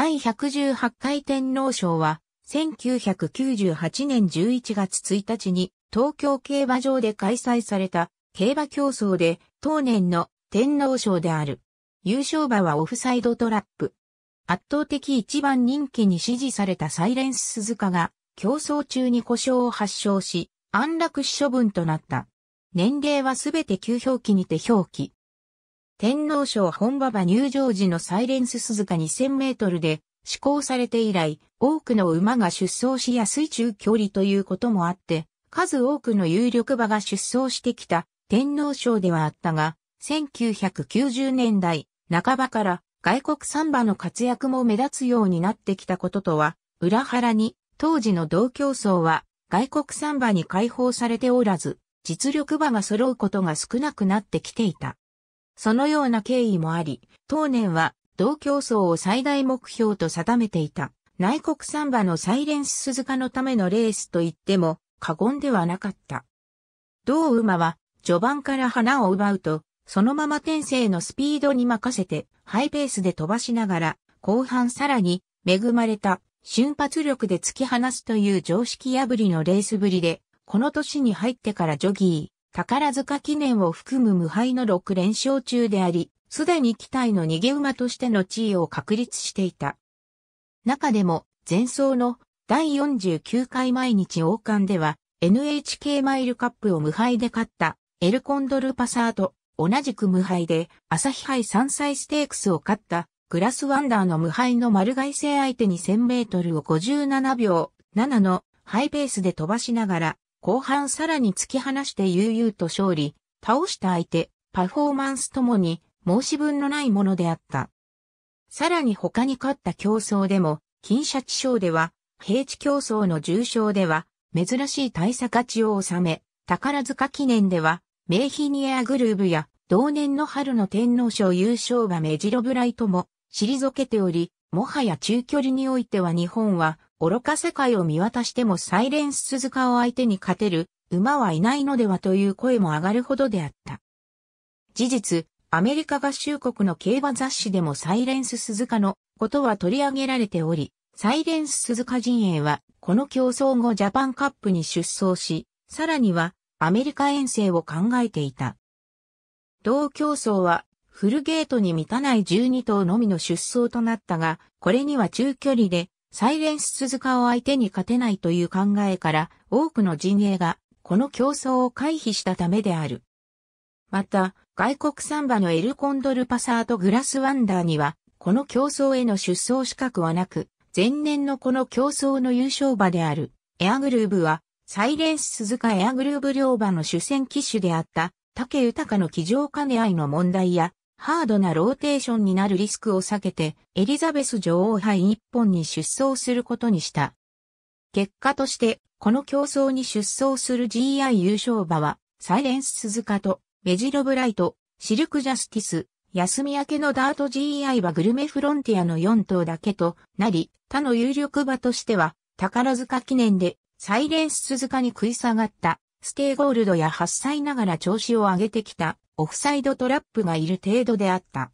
第118回天皇賞は、1998年11月1日に東京競馬場で開催された競馬競争で当年の天皇賞である。優勝馬はオフサイドトラップ。圧倒的一番人気に支持されたサイレンス鈴鹿が競争中に故障を発症し、安楽死処分となった。年齢はすべて旧表記にて表記。天皇賞本馬場入場時のサイレンス鈴鹿2000メートルで施行されて以来、多くの馬が出走しやすい中距離ということもあって、数多くの有力馬が出走してきた天皇賞ではあったが、1990年代半ばから外国産馬の活躍も目立つようになってきたこととは、裏腹に当時の同競争は外国産馬に解放されておらず、実力馬が揃うことが少なくなってきていた。そのような経緯もあり、当年は同競争を最大目標と定めていた内国サンバのサイレンス鈴鹿のためのレースと言っても過言ではなかった。同馬は序盤から花を奪うと、そのまま天性のスピードに任せてハイペースで飛ばしながら、後半さらに恵まれた瞬発力で突き放すという常識破りのレースぶりで、この年に入ってからジョギー、宝塚記念を含む無敗の6連勝中であり、すでに期待の逃げ馬としての地位を確立していた。中でも、前走の第49回毎日王冠では、NHK マイルカップを無敗で勝った、エルコンドルパサード、同じく無敗で、朝日杯3歳ステークスを勝った、グラスワンダーの無敗の丸外星相手に1000メートルを57秒7のハイペースで飛ばしながら、後半さらに突き放して悠々と勝利、倒した相手、パフォーマンスともに申し分のないものであった。さらに他に勝った競争でも、金シャチ賞では、平地競争の重賞では、珍しい大差勝ちを収め、宝塚記念では、メイヒニアグルーブや、同年の春の天皇賞優勝馬メジロブライとも、退けており、もはや中距離においては日本は、愚か世界を見渡してもサイレンス鈴鹿を相手に勝てる馬はいないのではという声も上がるほどであった。事実、アメリカ合衆国の競馬雑誌でもサイレンス鈴鹿のことは取り上げられており、サイレンス鈴鹿陣営はこの競争後ジャパンカップに出走し、さらにはアメリカ遠征を考えていた。同競争はフルゲートに満たない12頭のみの出走となったが、これには中距離でサイレンス鈴鹿を相手に勝てないという考えから多くの陣営がこの競争を回避したためである。また、外国サンバのエルコンドルパサートグラスワンダーには、この競争への出走資格はなく、前年のこの競争の優勝馬である、エアグルーブは、サイレンス鈴鹿エアグルーブ両馬の主戦機種であった、竹豊の騎乗兼ね合いの問題や、ハードなローテーションになるリスクを避けて、エリザベス女王杯一本に出走することにした。結果として、この競争に出走する GI 優勝馬は、サイレンス鈴鹿と、ベジロブライト、シルクジャスティス、休み明けのダート GI 馬グルメフロンティアの4頭だけとなり、他の有力馬としては、宝塚記念で、サイレンス鈴鹿に食い下がった、ステイゴールドや8歳ながら調子を上げてきた、オフサイドトラップがいる程度であった。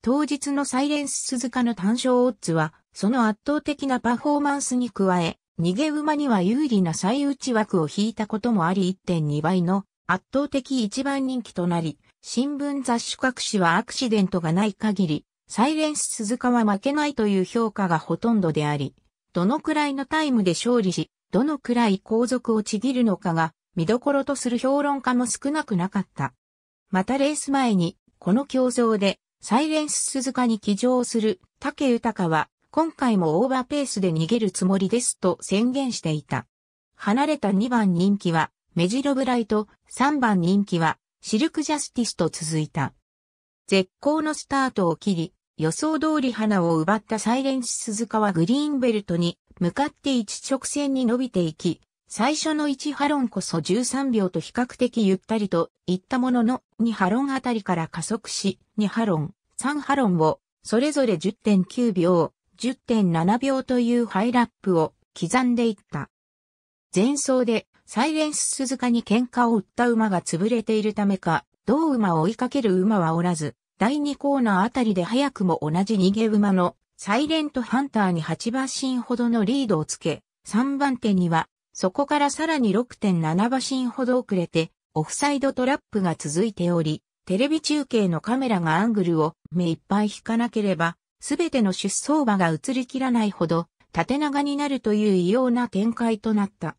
当日のサイレンス鈴鹿の単勝オッズは、その圧倒的なパフォーマンスに加え、逃げ馬には有利な最内枠を引いたこともあり1.2倍の圧倒的一番人気となり、新聞雑誌各紙はアクシデントがない限り、サイレンス鈴鹿は負けないという評価がほとんどであり、どのくらいのタイムで勝利し、どのくらい後続をちぎるのかが見どころとする評論家も少なくなかった。またレース前に、この競争で、サイレンス鈴鹿に騎乗する竹豊は、今回もオーバーペースで逃げるつもりですと宣言していた。離れた2番人気は、メジロブライト、3番人気は、シルクジャスティスと続いた。絶好のスタートを切り、予想通り花を奪ったサイレンス鈴鹿はグリーンベルトに向かって一直線に伸びていき、最初の1波論こそ13秒と比較的ゆったりといったものの2波論あたりから加速し、2波論、3波論をそれぞれ10.9秒、10.7秒というハイラップを刻んでいった。前走でサイレンス鈴鹿に喧嘩を売った馬が潰れているためか、同馬を追いかける馬はおらず、第2コーナーあたりで早くも同じ逃げ馬のサイレントハンターに8馬身ほどのリードをつけ、3番手にはそこからさらに6.7馬身ほど遅れて、オフサイドトラップが続いており、テレビ中継のカメラがアングルを目いっぱい引かなければ、すべての出走馬が映りきらないほど、縦長になるという異様な展開となった。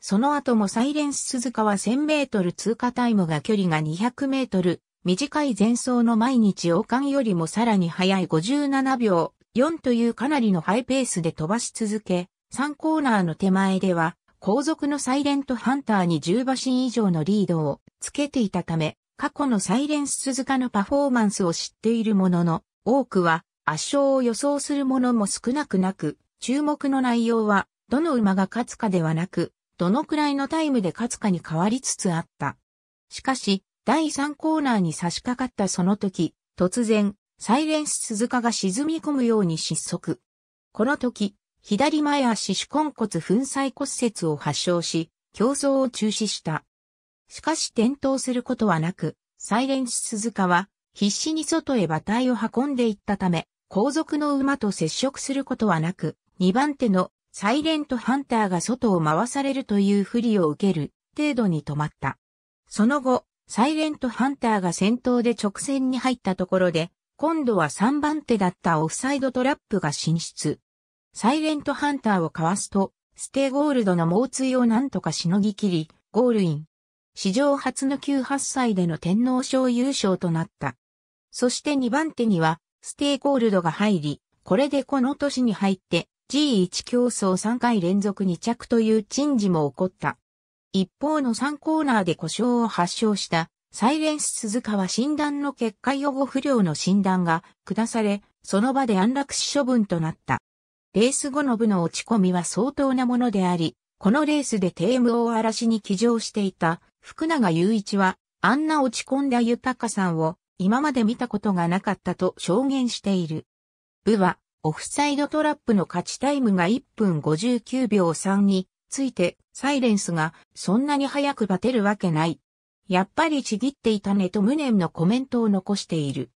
その後もサイレンス鈴鹿は1000メートル通過タイムが距離が200メートル、短い前走の毎日王冠よりもさらに速い57秒4というかなりのハイペースで飛ばし続け、3コーナーの手前では、後続のサイレントハンターに10馬身以上のリードをつけていたため、過去のサイレンス鈴鹿のパフォーマンスを知っているものの、多くは圧勝を予想するものも少なくなく、注目の内容は、どの馬が勝つかではなく、どのくらいのタイムで勝つかに変わりつつあった。しかし、第3コーナーに差し掛かったその時、突然、サイレンス鈴鹿が沈み込むように失速。この時、左前足手根骨粉砕骨折を発症し、競争を中止した。しかし転倒することはなく、サイレンス鈴鹿は必死に外へ馬体を運んでいったため、後続の馬と接触することはなく、2番手のサイレントハンターが外を回されるという不利を受ける程度に止まった。その後、サイレントハンターが先頭で直線に入ったところで、今度は3番手だったオフサイドトラップが進出。サイレントハンターをかわすと、ステゴールドの猛追をなんとかしのぎきり、ゴールイン。史上初の98歳での天皇賞優勝となった。そして2番手には、ステーゴールドが入り、これでこの年に入って、G1 競争3回連続2着という珍事も起こった。一方の3コーナーで故障を発症した、サイレンス鈴鹿は診断の結果予後不良の診断が下され、その場で安楽死処分となった。レース後の部の落ち込みは相当なものであり、このレースでテームを荒らしに騎乗していた福永雄一は、あんな落ち込んだ豊さんを今まで見たことがなかったと証言している。部は、オフサイドトラップの勝ちタイムが1分59秒3について、サイレンスがそんなに早くバテるわけない。やっぱりちぎっていたねと無念のコメントを残している。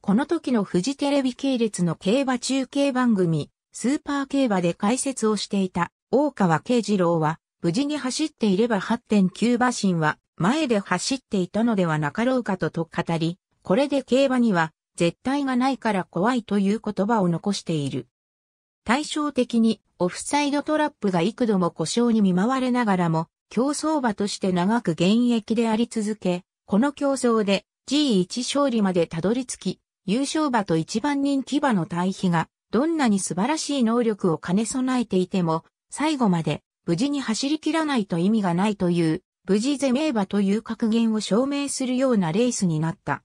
この時のフジテレビ系列の競馬中継番組、スーパー競馬で解説をしていた大川慶次郎は、無事に走っていれば8.9馬身は前で走っていたのではなかろうかとと語り、これで競馬には絶対がないから怖いという言葉を残している。対照的にオフサイドトラップが幾度も故障に見舞われながらも、競争馬として長く現役であり続け、この競争で G1 勝利までたどり着き、優勝馬と一番人気馬の対比がどんなに素晴らしい能力を兼ね備えていても、最後まで無事に走り切らないと意味がないという、無事ゼメーバという格言を証明するようなレースになった。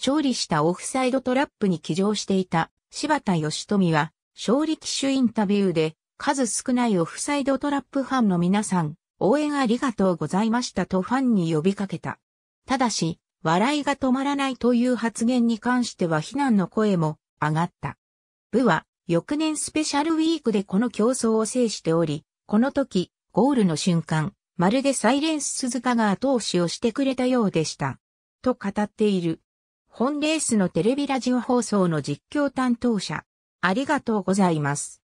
勝利したオフサイドトラップに騎乗していた柴田義富は、勝利騎手インタビューで、数少ないオフサイドトラップファンの皆さん、応援ありがとうございましたとファンに呼びかけた。ただし、笑いが止まらないという発言に関しては非難の声も上がった。部は翌年スペシャルウィークでこの競争を制しており、この時、ゴールの瞬間、まるでサイレンス鈴鹿が後押しをしてくれたようでした。と語っている。本レースのテレビラジオ放送の実況担当者、ありがとうございます。